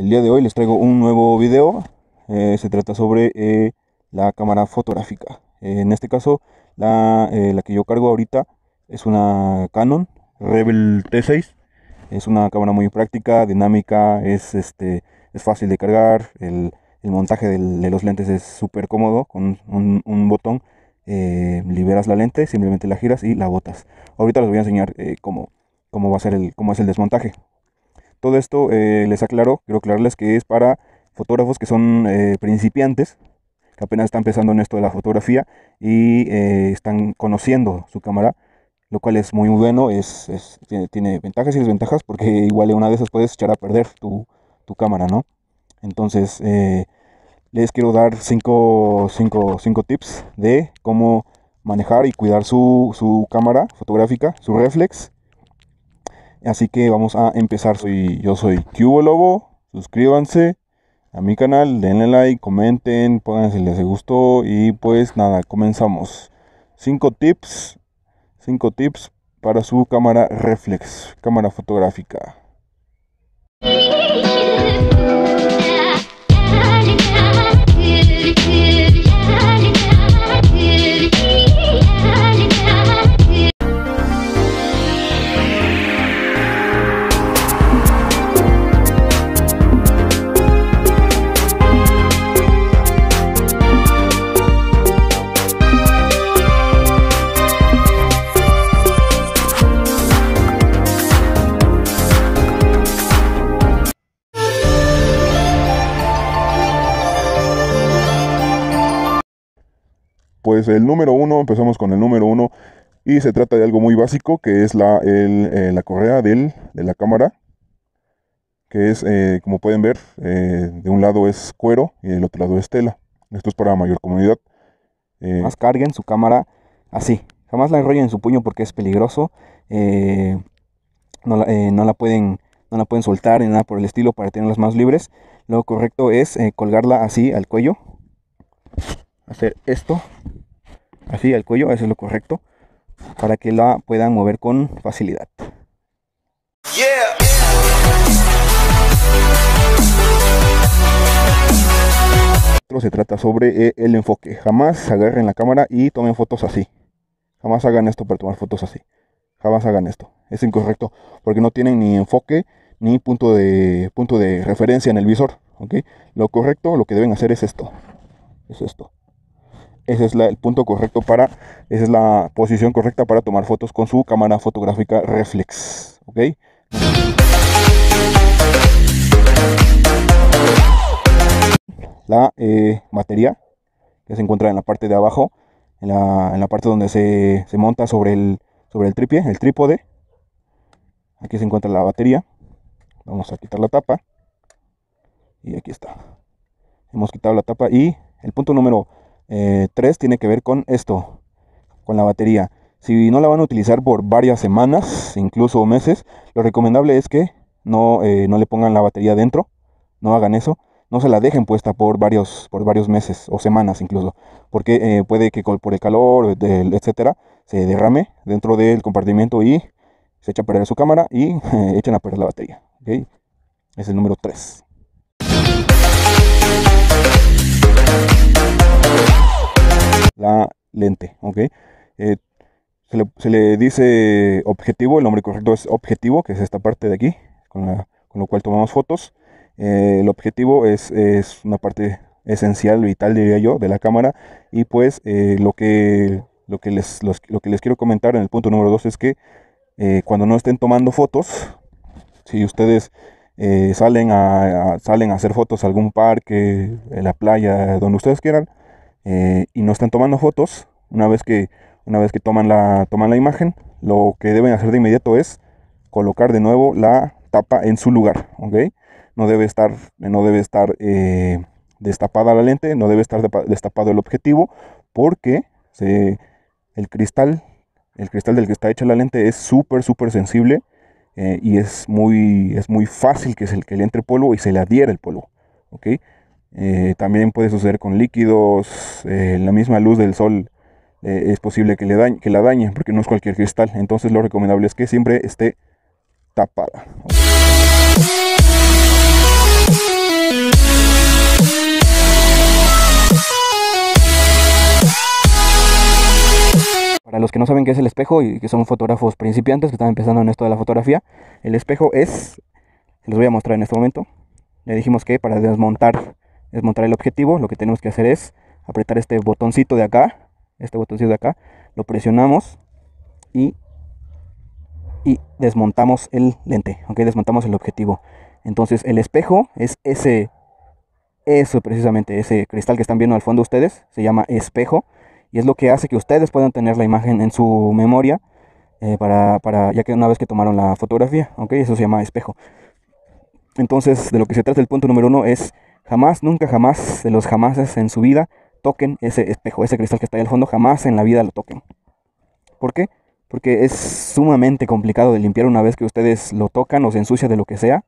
El día de hoy les traigo un nuevo video. Eh, se trata sobre eh, la cámara fotográfica. Eh, en este caso, la, que yo cargo ahorita es una Canon Rebel T6. Es una cámara muy práctica, dinámica, es, este, es fácil de cargar. El, montaje de los lentes es súper cómodo. Con un, botón liberas la lente, simplemente la giras y la botas. Ahorita les voy a enseñar cómo, cómo, va a ser el, cómo es el desmontaje. Todo esto eh, les aclaro, quiero aclararles que es para fotógrafos que son eh, principiantes, que apenas están empezando en esto de la fotografía y eh, están conociendo su cámara, lo cual es muy bueno, es, tiene, ventajas y desventajas porque igual una de esas puedes echar a perder tu, cámara, ¿no? Entonces, les quiero dar 5 cinco, tips de cómo manejar y cuidar su, su cámara fotográfica, su reflex Así que vamos a empezar. Soy, yo soy Cubo Lobo. Suscríbanse a mi canal, denle like, comenten, pónganse si les gustó. Y pues nada, comenzamos. 5 tips. 5 tips para su cámara reflex, cámara fotográfica. Pues el número uno, empezamos con el número uno, y se trata de algo muy básico, que es la, eh, correa de la cámara, que es, eh, como pueden ver, eh, de un lado es cuero y del otro lado es tela. Esto es para mayor comodidad. Más carguen su cámara así, jamás la enrollen en su puño porque es peligroso. No la, pueden, no la pueden soltar ni nada por el estilo para tenerlas más libres. Lo correcto es colgarla así al cuello hacer esto, así al cuello, eso es lo correcto, para que la puedan mover con facilidad. Esto Se trata sobre eh, el enfoque. Jamás agarren la cámara y tomen fotos así. Jamás hagan esto para tomar fotos así. Jamás hagan esto. Es incorrecto porque no tienen ni enfoque ni punto de, punto de referencia en el visor. ok Lo correcto, lo que deben hacer es esto. Es esto. Ese es el punto correcto para, esa es la posición correcta para tomar fotos con su cámara fotográfica reflex. ¿Ok? La eh, batería que se encuentra en la parte de abajo, en la, parte donde se, monta sobre el, sobre el el trípode. Aquí se encuentra la batería. Vamos a quitar la tapa. Y aquí está. Hemos quitado la tapa y el punto número 3 eh, tiene que ver con esto, con la batería. Si no la van a utilizar por varias semanas, incluso meses, lo recomendable es que no, eh, le pongan la batería dentro, no hagan eso, no se la dejen puesta por varios, por varios meses o semanas incluso, porque eh, puede que por el calor, etcétera, se derrame dentro del compartimiento y se echa a perder su cámara y echan a perder la batería. Es el número 3. lente, ¿ok? Eh, se, le, dice objetivo, el nombre correcto es objetivo, que es esta parte de aquí, con, la, con lo cual tomamos fotos. Eh, el objetivo es, es, una parte esencial, vital, diría yo, de la cámara. Y pues eh, lo, que, lo, que les, lo que les quiero comentar en el punto número 2 es que cuando no estén tomando fotos, si ustedes... salen, a, salen a hacer fotos a algún parque, en la playa, donde ustedes quieran, eh, y no están tomando fotos, una vez que, una vez que toman, la, toman la imagen, lo que deben hacer de inmediato es colocar de nuevo la tapa en su lugar, ¿ok? No debe estar, no debe estar eh, destapada la lente, no debe estar destapado el objetivo, porque el cristal, el cristal del que está hecha la lente es súper, súper sensible eh, y es muy, es muy fácil que, se, le entre polvo y se le adhiera el polvo, ¿ok? Eh, también puede suceder con líquidos, eh, la misma luz del sol eh, es posible que, le dañe, que la dañe, porque no es cualquier cristal. Entonces lo recomendable es que siempre esté tapada. Para los que no saben qué es el espejo y que son fotógrafos principiantes que están empezando en esto de la fotografía, el espejo es, les voy a mostrar en este momento, le dijimos que para desmontar desmontar el objetivo, lo que tenemos que hacer es apretar este botoncito de acá, este botoncito de acá, lo presionamos y, y desmontamos el lente, ok, desmontamos el objetivo. Entonces el espejo es ese, eso precisamente, ese cristal que están viendo al fondo ustedes, se llama espejo y es lo que hace que ustedes puedan tener la imagen en su memoria eh, para, para, ya que una vez que tomaron la fotografía, ok, eso se llama espejo. Entonces de lo que se trata el punto número uno es Jamás, nunca, jamás, de los jamases en su vida, toquen ese espejo, ese cristal que está ahí al fondo, jamás en la vida lo toquen. ¿Por qué? Porque es sumamente complicado de limpiar una vez que ustedes lo tocan o se ensucia de lo que sea.